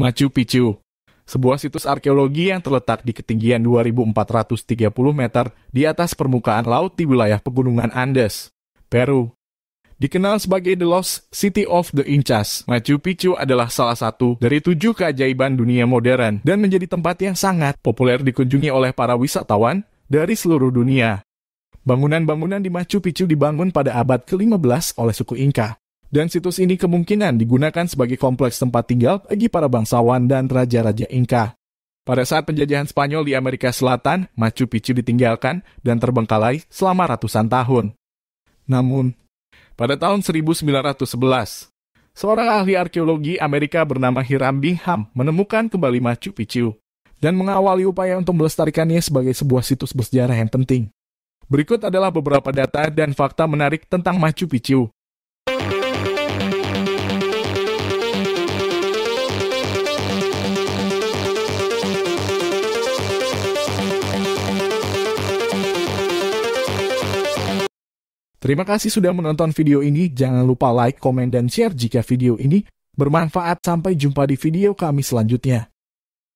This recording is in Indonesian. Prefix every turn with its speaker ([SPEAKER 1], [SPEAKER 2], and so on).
[SPEAKER 1] Machu Picchu, sebuah situs arkeologi yang terletak di ketinggian 2430 meter di atas permukaan laut di wilayah pegunungan Andes, Peru. Dikenal sebagai The Lost City of the Incas, Machu Picchu adalah salah satu dari tujuh keajaiban dunia modern dan menjadi tempat yang sangat populer dikunjungi oleh para wisatawan dari seluruh dunia. Bangunan-bangunan di Machu Picchu dibangun pada abad ke-15 oleh suku Inca. Dan situs ini kemungkinan digunakan sebagai kompleks tempat tinggal bagi para bangsawan dan raja-raja Inka. Pada saat penjajahan Spanyol di Amerika Selatan, Machu Picchu ditinggalkan dan terbengkalai selama ratusan tahun. Namun, pada tahun 1911, seorang ahli arkeologi Amerika bernama Hiram Bingham menemukan kembali Machu Picchu dan mengawali upaya untuk melestarikannya sebagai sebuah situs bersejarah yang penting. Berikut adalah beberapa data dan fakta menarik tentang Machu Picchu. Terima kasih sudah menonton video ini. Jangan lupa like, komen, dan share jika video ini bermanfaat. Sampai jumpa di video kami selanjutnya.